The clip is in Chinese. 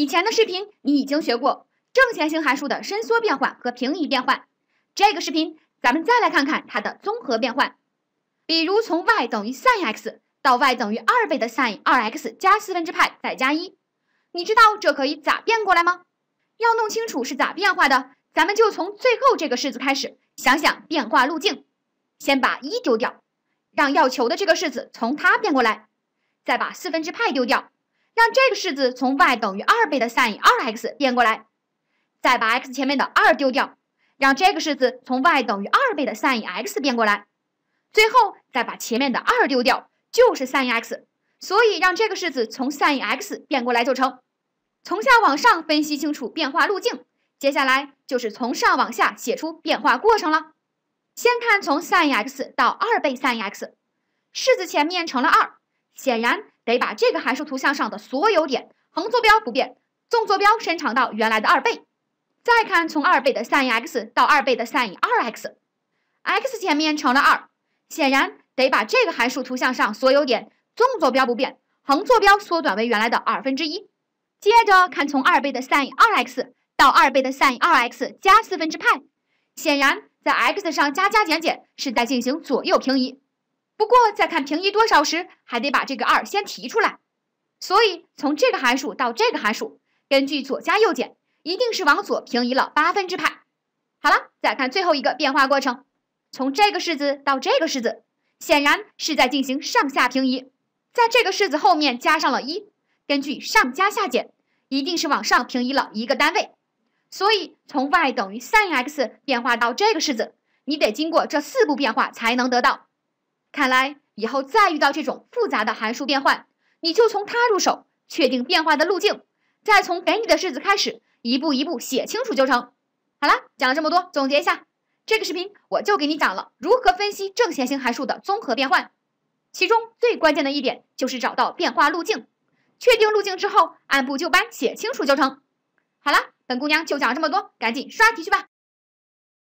以前的视频你已经学过正弦型函数的伸缩变换和平移变换，这个视频咱们再来看看它的综合变换。比如从 y 等于 sin x 到 y 等于二倍的 sin 二 x 加四分之派再加一，你知道这可以咋变过来吗？要弄清楚是咋变化的，咱们就从最后这个式子开始想想变化路径。先把一丢掉，让要求的这个式子从它变过来，再把四分之派丢掉。让这个式子从 y 等于二倍的 sin 二 x 变过来，再把 x 前面的二丢掉，让这个式子从 y 等于二倍的 sin x 变过来，最后再把前面的二丢掉，就是 sin x。所以让这个式子从 sin x 变过来就成。从下往上分析清楚变化路径，接下来就是从上往下写出变化过程了。先看从 sin x 到二倍 sin x，式子前面乘了二，显然。得把这个函数图像上的所有点横坐标不变，纵坐标伸长到原来的二倍。再看从二倍的 sinx 到二倍的 sin2x，x 前面乘了二，显然得把这个函数图像上所有点纵坐标不变，横坐标缩短为原来的二分之一。接着看从二倍的 sin2x 到二倍的 sin2x 加四分之派，显然在 x 上加加减减是在进行左右平移。不过在看平移多少时，还得把这个二先提出来，所以从这个函数到这个函数，根据左加右减，一定是往左平移了八分之派。好了，再看最后一个变化过程，从这个式子到这个式子，显然是在进行上下平移，在这个式子后面加上了一，根据上加下减，一定是往上平移了一个单位，所以从 y 等于 sin x 变化到这个式子，你得经过这四步变化才能得到。看来以后再遇到这种复杂的函数变换，你就从它入手，确定变化的路径，再从给你的式子开始，一步一步写清楚就成。好啦，讲了这么多，总结一下，这个视频我就给你讲了如何分析正弦型函数的综合变换，其中最关键的一点就是找到变化路径，确定路径之后，按部就班写清楚就成。好啦，本姑娘就讲这么多，赶紧刷题去吧。